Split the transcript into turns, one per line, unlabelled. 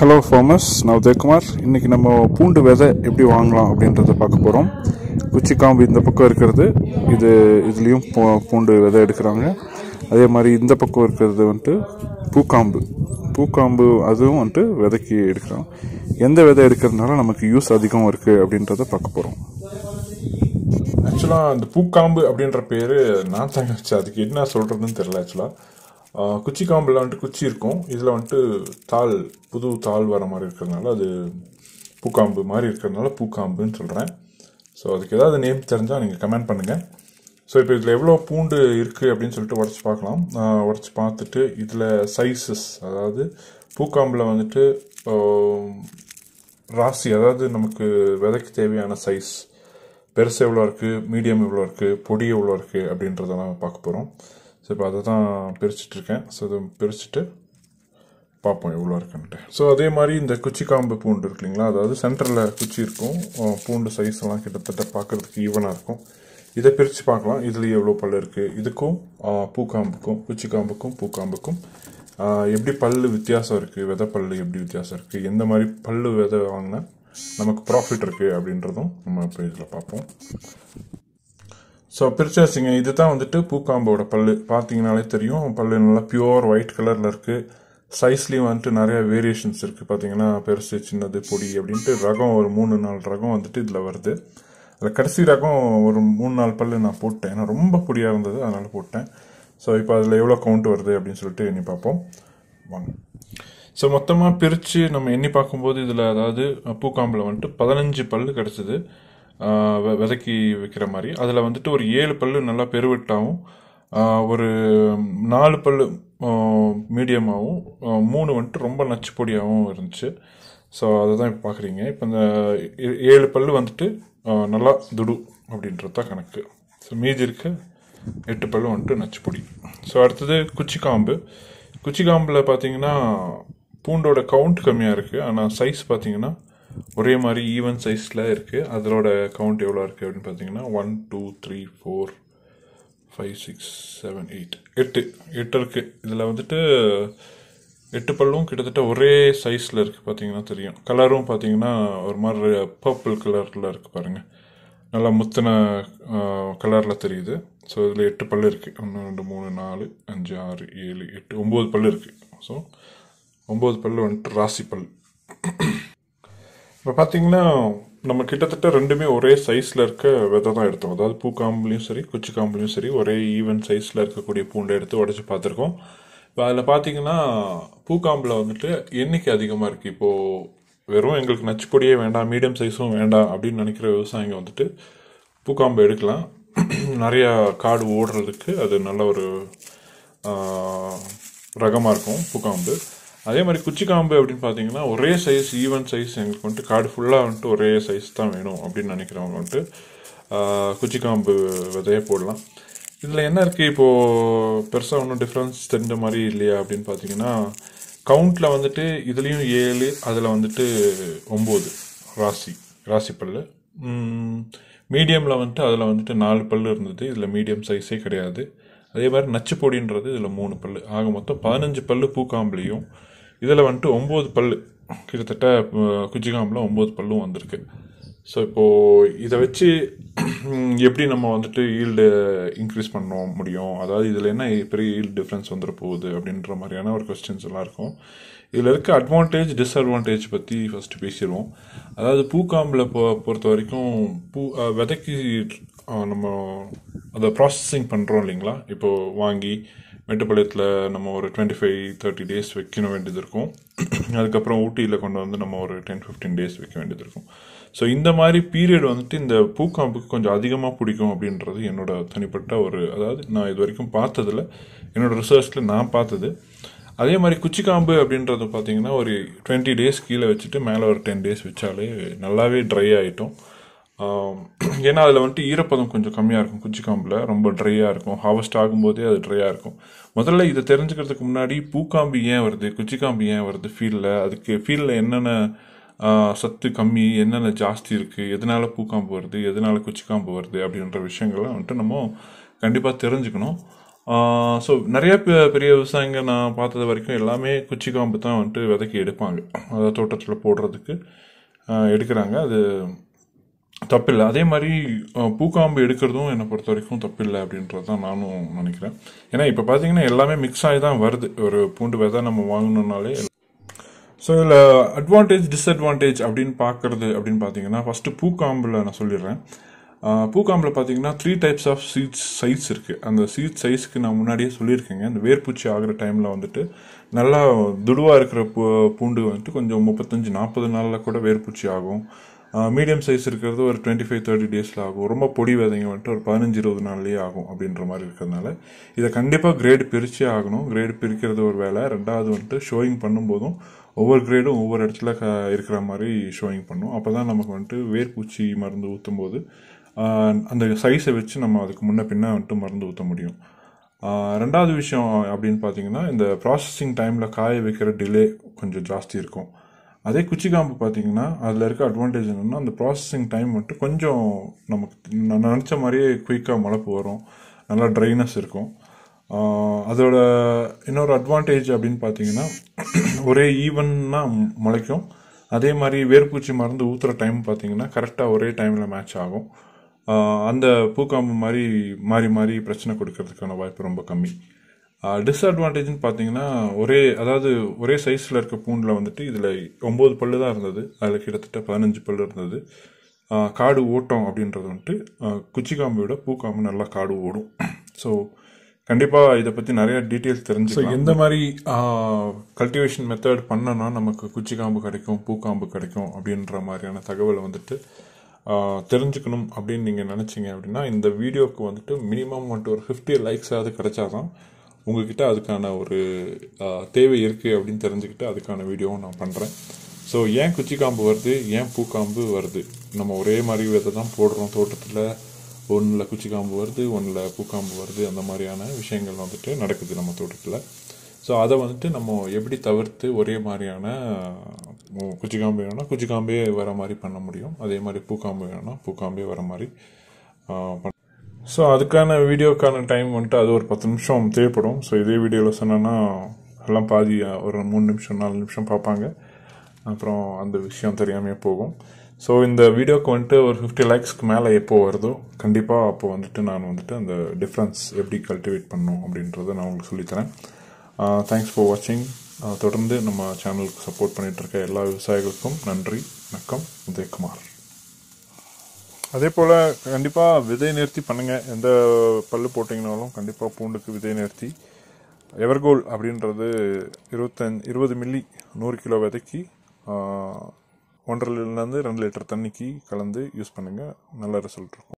hello farmers நான் உதயகுமார் இன்றைக்கி நம்ம பூண்டு விதை எப்படி வாங்கலாம் அப்படின்றத பார்க்க போகிறோம் குச்சிக்காம்பு இந்த பக்கம் இருக்கிறது இது இதுலேயும் பூண்டு விதை எடுக்கிறாங்க அதே மாதிரி இந்த பக்கம் இருக்கிறது வந்துட்டு பூக்காம்பு பூக்காம்பு அதுவும் வந்துட்டு விதைக்கு எடுக்கிறோம் எந்த விதை எடுக்கிறதுனால நமக்கு யூஸ் அதிகம் இருக்குது அப்படின்றத பார்க்க போகிறோம் ஆக்சுவலாக இந்த பூக்காம்பு அப்படின்ற பேர் நான் தங்கச்சு அதுக்கு என்ன சொல்கிறதுன்னு தெரில ஆக்சுவலாக குச்சி காம்பில் வந்துட்டு குச்சி இருக்கும் இதில் வந்துட்டு தாள் புது தாள் வர மாதிரி இருக்கிறதுனால அது பூக்காம்பு மாதிரி இருக்கிறதுனால பூக்காம்புன்னு சொல்கிறேன் ஸோ அதுக்கு ஏதாவது நேம் தெரிஞ்சால் நீங்கள் கமெண்ட் பண்ணுங்கள் ஸோ இப்போ இதில் எவ்வளோ பூண்டு இருக்குது அப்படின்னு சொல்லிட்டு உடச்சி பார்க்கலாம் உடச்சி பார்த்துட்டு இதில் சைஸஸ் அதாவது பூக்காம்பில் வந்துட்டு ராசி அதாவது நமக்கு விதைக்கு தேவையான சைஸ் பெருசு எவ்வளோ இருக்குது மீடியம் எவ்வளோ இருக்குது பொடி எவ்வளோ இருக்குது அப்படின்றதெல்லாம் பார்க்க போகிறோம் ஸோ இப்போ அதை தான் பிரிச்சுட்டு இருக்கேன் ஸோ இதை பிரிச்சுட்டு பார்ப்போம் எவ்வளோ இருக்குன்ட்டு ஸோ அதே மாதிரி இந்த குச்சி காம்பு பூண்டு இருக்கு இல்லைங்களா அதாவது சென்டரில் குச்சி இருக்கும் பூண்டு சைஸ்லாம் கிட்டத்தட்ட பார்க்குறதுக்கு ஈவனாக இருக்கும் இதை பிரித்து பார்க்கலாம் இதில் எவ்வளோ பல் இருக்குது இதுக்கும் பூக்காம்புக்கும் குச்சி காம்புக்கும் பூக்காம்புக்கும் எப்படி பல் வித்தியாசம் இருக்குது விதை பல் எப்படி வித்தியாசம் இருக்குது எந்த மாதிரி பல் விதை வாங்கினா நமக்கு ப்ராஃபிட் இருக்குது அப்படின்றதும் நம்ம இப்போ இதில் பார்ப்போம் ஸோ பிரிச்சாச்சுங்க இது தான் வந்துட்டு பூக்காம்போட பல்லு பார்த்தீங்கனாலே தெரியும் பல்லு நல்லா பியூர் ஒயிட் கலரில் இருக்குது சைஸ்லேயும் வந்துட்டு நிறையா வேரியேஷன்ஸ் இருக்குது பார்த்தீங்கன்னா பெருசு சின்னது பொடி அப்படின்ட்டு ரகம் ஒரு மூணு நாலு ரகம் வந்துட்டு இதில் வருது அதில் கடைசி ரகம் ஒரு மூணு நாலு பல்லு நான் போட்டேன் ஏன்னா ரொம்ப பொடியாக இருந்தது அதனால் போட்டேன் ஸோ இப்போ அதில் எவ்வளோ கவுண்ட் வருது அப்படின்னு சொல்லிட்டு எண்ணி பார்ப்போம் வாங்க ஸோ மொத்தமாக பிரித்து நம்ம எண்ணி பார்க்கும்போது இதில் அதாவது பூக்காம்பில் வந்துட்டு பதினஞ்சு பல் கிடச்சிது விதக்கி வைக்கிற மாதிரி அதில் வந்துட்டு ஒரு ஏழு பல்லு நல்லா பெருவிட்டாவும் ஒரு நாலு பல்லு மீடியமாகவும் மூணு வந்துட்டு ரொம்ப நச்சு பொடியாகவும் இருந்துச்சு ஸோ அதை தான் இப்போ பார்க்குறீங்க இப்போ இந்த ஏழு பல்லு வந்துட்டு நல்லா துடு அப்படின்றது தான் கணக்கு ஸோ மீதி இருக்க எட்டு பல்லு வந்துட்டு நச்சு பொடி ஸோ அடுத்தது குச்சிக்காம்பு குச்சிக்காம்பில் பார்த்தீங்கன்னா பூண்டோட கவுண்ட் கம்மியாக இருக்குது ஆனால் சைஸ் பார்த்தீங்கன்னா ஒரே மாதிரி ஈவன் சைஸில் இருக்குது அதோட கவுண்ட் எவ்வளோ இருக்குது அப்படின்னு பார்த்தீங்கன்னா one two three four five six seven eight எட்டு எட்டு இருக்குது இதில் வந்துட்டு எட்டு பல்லும் கிட்டத்தட்ட ஒரே சைஸில் இருக்குது பார்த்தீங்கன்னா தெரியும் கலரும் பார்த்தீங்கன்னா ஒரு மாதிரி பர்பிள் கலரில் இருக்குது பாருங்கள் நல்லா முத்தின கலரில் தெரியுது ஸோ இதில் எட்டு பல் இருக்குது ஒன்று ரெண்டு மூணு நாலு அஞ்சு ஆறு ஏழு எட்டு ஒம்பது பல் இருக்குது ஸோ ஒம்பது பல் வந்துட்டு ராசி பல் இப்போ பார்த்தீங்கன்னா நம்ம கிட்டத்தட்ட ரெண்டுமே ஒரே சைஸில் இருக்க விதை தான் எடுத்தோம் அதாவது பூக்காம்புலையும் சரி குச்சி காம்புலையும் சரி ஒரே ஈவன் சைஸில் இருக்கக்கூடிய பூண்டை எடுத்து உடச்சி பார்த்துருக்கோம் இப்போ அதில் பார்த்தீங்கன்னா பூக்காம்பில் வந்துட்டு எண்ணிக்கை அதிகமாக இருக்குது இப்போது வெறும் எங்களுக்கு நச்சுக்கொடியே வேண்டாம் மீடியம் சைஸும் வேண்டாம் அப்படின்னு நினைக்கிற விவசாயிங்க வந்துட்டு பூக்காம்பு எடுக்கலாம் நிறையா காடு ஓடுறதுக்கு அது நல்ல ஒரு ரகமாக இருக்கும் பூக்காம்பு அதே மாதிரி குச்சி காம்பு அப்படின்னு பார்த்தீங்கன்னா ஒரே சைஸ் ஈவன் சைஸ் எங்களுக்கு வந்துட்டு காடு ஃபுல்லாக வந்துட்டு ஒரே சைஸ் தான் வேணும் அப்படின்னு நினைக்கிறவங்க வந்துட்டு குச்சி காம்பு விதையே போடலாம் இதில் என்ன இருக்குது இப்போது பெருசாக ஒன்றும் டிஃப்ரென்ஸ் தெரிஞ்ச மாதிரி இல்லையா அப்படின்னு பார்த்தீங்கன்னா கவுண்டில் வந்துட்டு இதுலேயும் ஏழு அதில் வந்துட்டு ஒம்பது ராசி ராசி பல் மீடியமில் வந்துட்டு அதில் வந்துட்டு நாலு பல் இருந்தது இதில் மீடியம் சைஸே கிடையாது அதே மாதிரி நச்சுப்பொடின்றது இதில் மூணு பல் ஆக மொத்தம் பதினஞ்சு பல் பூக்காம்புலேயும் இதில் வந்துட்டு ஒம்பது பல் கிட்டத்தட்ட குஜிகாமில் ஒம்பது பல்லும் வந்திருக்கு ஸோ இப்போது இதை வச்சு எப்படி நம்ம வந்துட்டு ஈல்டு இன்க்ரீஸ் பண்ண முடியும் அதாவது இதில் என்ன பெரிய ஈல்டு டிஃப்ரென்ஸ் வந்துட போகுது அப்படின்ற மாதிரியான ஒரு கொஸ்டின்ஸ் எல்லாம் இருக்கும் இதில் இருக்க அட்வான்டேஜ் டிஸ்அட்வான்டேஜ் பற்றி ஃபஸ்ட்டு பேசிடுவோம் அதாவது பூக்காம்பில் பொ பொறுத்த வரைக்கும் பூ விதைக்கு நம்ம அதை ப்ராசஸிங் பண்ணுறோம் இல்லைங்களா இப்போது வாங்கி மேட்டுப்பாளையத்தில் நம்ம ஒரு டுவெண்ட்டி ஃபைவ் தேர்ட்டி டேஸ் வைக்கணும் வேண்டியது இருக்கும் அதுக்கப்புறம் ஊட்டியில் கொண்டு வந்து நம்ம ஒரு டென் ஃபிஃப்டீன் டேஸ் வைக்க வேண்டியது இருக்கும் ஸோ இந்த மாதிரி பீரியட் வந்துட்டு இந்த பூக்காம்புக்கு கொஞ்சம் அதிகமாக பிடிக்கும் அப்படின்றது என்னோட தனிப்பட்ட ஒரு அதாவது நான் இது வரைக்கும் பார்த்ததில் என்னோடய ரிசர்ச்சில் நான் பார்த்தது அதே மாதிரி குச்சிக்காம்பு அப்படின்றது பார்த்தீங்கன்னா ஒரு டுவெண்ட்டி டேஸ் கீழே வச்சுட்டு மேலே ஒரு டென் டேஸ் வச்சாலே நல்லாவே ட்ரை ஆகிட்டோம் ஏன்னா அதில் வந்துட்டு ஈரப்பதம் கொஞ்சம் கம்மியாக இருக்கும் குச்சி காம்பில் ரொம்ப ட்ரையாக இருக்கும் ஹார்வெஸ்ட் ஆகும்போதே அது ட்ரையாக இருக்கும் முதல்ல இதை தெரிஞ்சுக்கிறதுக்கு முன்னாடி பூக்காம்பி ஏன் வருது குச்சி ஏன் வருது ஃபீல்டில் அதுக்கு ஃபீல்டில் என்னென்ன சத்து கம்மி என்னென்ன ஜாஸ்தி இருக்குது எதனால் பூக்காம்பு வருது எதனால் குச்சி காம்பு வருது அப்படின்ற விஷயங்கள்லாம் வந்துட்டு நம்ம கண்டிப்பாக தெரிஞ்சுக்கணும் ஸோ நிறையா பெரிய விவசாயிங்க நான் பார்த்தது வரைக்கும் எல்லாமே குச்சி காம்பு தான் வந்துட்டு விதைக்கி எடுப்பாங்க அதாவது தோட்டத்தில் போடுறதுக்கு எடுக்கிறாங்க அது தப்பில்லை அதே மாதிரி பூக்காம்பு எடுக்கிறதும் என்னை பொறுத்த வரைக்கும் தப்பில்லை அப்படின்றது தான் நானும் நினைக்கிறேன் ஏன்னா இப்போ பார்த்தீங்கன்னா எல்லாமே மிக்ஸ் ஆகி தான் வருது ஒரு பூண்டு விதை நம்ம வாங்கணுன்னாலே ஸோ இதில் அட்வான்டேஜ் டிஸ்அட்வான்டேஜ் அப்படின்னு பார்க்குறது அப்படின்னு பார்த்தீங்கன்னா ஃபஸ்ட்டு பூக்காம்பில் நான் சொல்லிடுறேன் பூக்காம்பில் பார்த்தீங்கன்னா three types of seeds size இருக்குது அந்த சீட் சைஸ்க்கு நான் முன்னாடியே சொல்லியிருக்கேங்க அந்த வேர்பூச்சி ஆகிற டைமில் வந்துட்டு நல்லா துடுவாக இருக்கிற பூ பூண்டு வந்துட்டு கொஞ்சம் முப்பத்தஞ்சு நாற்பது நாளில் கூட வேர்பூச்சி ஆகும் மீடியம் சைஸ் இருக்கிறது ஒரு டுவெண்ட்டி ஃபைவ் தேர்ட்டி டேஸில் ஆகும் ரொம்ப பொடி விதைங்க வந்துட்டு ஒரு பதினஞ்சு இருபது நாள்லேயே ஆகும் அப்படின்ற மாதிரி இருக்கிறதுனால இதை கண்டிப்பாக கிரேடு பிரித்து ஆகணும் கிரேடு பிரிக்கிறது ஒரு வேலை ரெண்டாவது வந்துட்டு ஷோயிங் பண்ணும்போதும் ஒவ்வொரு கிரேடும் ஒவ்வொரு இடத்துல க இருக்கிற மாதிரி ஷோயிங் பண்ணும் அப்போ தான் நமக்கு வந்துட்டு வேர்பூச்சி மருந்து ஊற்றும் போது அந்த சைஸை வச்சு நம்ம அதுக்கு முன்ன பின்னே வந்துட்டு மருந்து ஊற்ற முடியும் ரெண்டாவது விஷயம் அப்படின்னு பார்த்தீங்கன்னா இந்த ப்ராசஸிங் டைமில் காய வைக்கிற டிலே கொஞ்சம் ஜாஸ்தி இருக்கும் அதே குச்சி காம்பு பார்த்தீங்கன்னா அதில் இருக்க அட்வான்டேஜ் என்னென்னா அந்த ப்ராசஸிங் டைம் மட்டும் கொஞ்சம் நமக்கு நினச்ச மாதிரியே குயிக்காக மழைப்பு வரும் நல்லா ட்ரைனஸ் இருக்கும் அதோட இன்னொரு அட்வான்டேஜ் அப்படின்னு பார்த்தீங்கன்னா ஒரே ஈவன்னாக முளைக்கும் அதே மாதிரி வேர்பூச்சி மருந்து ஊற்றுற டைம் பார்த்தீங்கன்னா கரெக்டாக ஒரே டைமில் மேட்ச் ஆகும் அந்த பூக்காம்பு மாதிரி மாறி மாறி பிரச்சனை கொடுக்கறதுக்கான வாய்ப்பு ரொம்ப கம்மி டிஸ்அட்வான்டேஜ்னு பார்த்தீங்கன்னா ஒரே அதாவது ஒரே சைஸில் இருக்க பூண்டில் வந்துட்டு இதில் ஒம்பது பல் தான் இருந்தது அதில் கிட்டத்தட்ட பதினஞ்சு பல் இருந்தது காடு ஓட்டம் அப்படின்றது வந்துட்டு விட பூக்காம்பு நல்லா காடு ஓடும் ஸோ கண்டிப்பாக இதை பற்றி நிறையா டீட்டெயில்ஸ் தெரிஞ்சு ஸோ எந்த மாதிரி கல்டிவேஷன் மெத்தட் பண்ணனா நமக்கு குச்சிக்காம்பு கிடைக்கும் பூக்காம்பு கிடைக்கும் அப்படின்ற மாதிரியான தகவலை வந்துட்டு தெரிஞ்சுக்கணும் அப்படின்னு நீங்கள் நினச்சிங்க அப்படின்னா இந்த வீடியோவுக்கு வந்துட்டு மினிமம் வந்துட்டு ஒரு ஃபிஃப்டி லைக்ஸாவது கிடைச்சாதான் உங்ககிட்ட அதுக்கான ஒரு தேவை இருக்குது அப்படின்னு தெரிஞ்சுக்கிட்டு அதுக்கான வீடியோவும் நான் பண்ணுறேன் ஸோ ஏன் குச்சி காம்பு வருது ஏன் பூக்காம்பு வருது நம்ம ஒரே மாதிரி விதை தான் போடுறோம் தோட்டத்தில் ஒன்றில் குச்சி காம்பு வருது ஒன்றில் பூக்காம்பு வருது அந்த மாதிரியான விஷயங்கள் வந்துட்டு நடக்குது நம்ம தோட்டத்தில் ஸோ அதை வந்துட்டு நம்ம எப்படி தவிர்த்து ஒரே மாதிரியான குச்சி காம்பு வேணும்னா குச்சி காம்பே வர மாதிரி பண்ண முடியும் அதே மாதிரி பூக்காம்பு வேணும்னா பூக்காம்பே வர மாதிரி ஸோ அதுக்கான வீடியோக்கான டைம் வந்துட்டு அது ஒரு பத்து நிமிஷம் தேவைப்படும் ஸோ இதே வீடியோவில் சொன்னோன்னா எல்லாம் பாதி ஒரு மூணு நிமிஷம் நாலு நிமிஷம் பார்ப்பாங்க அப்புறம் அந்த விஷயம் தெரியாமையே போகும் ஸோ இந்த வீடியோக்கு வந்துட்டு ஒரு ஃபிஃப்டி லேக்ஸ்க்கு மேலே எப்போ வருதோ கண்டிப்பாக அப்போது வந்துட்டு நான் வந்துட்டு அந்த டிஃப்ரென்ஸ் எப்படி கல்டிவேட் பண்ணும் அப்படின்றத நான் உங்களுக்கு சொல்லித்தரேன் தேங்க்ஸ் ஃபார் வாட்சிங் தொடர்ந்து நம்ம சேனலுக்கு சப்போர்ட் பண்ணிகிட்டு இருக்க எல்லா விவசாயிகளுக்கும் நன்றி வணக்கம் உதயகுமார் அதே போல் கண்டிப்பாக விதை நிறுத்தி பண்ணுங்கள் எந்த பல் போட்டிங்கனாலும் கண்டிப்பாக பூண்டுக்கு விதை நிறுத்தி எவர்கோல் அப்படின்றது இருபத்தஞ்சு இருபது மில்லி நூறு கிலோ விதைக்கு ஒன்றரைலேருந்து ரெண்டு லிட்டர் தண்ணிக்கு கலந்து யூஸ் பண்ணுங்கள் நல்ல ரிசல்ட் இருக்கும்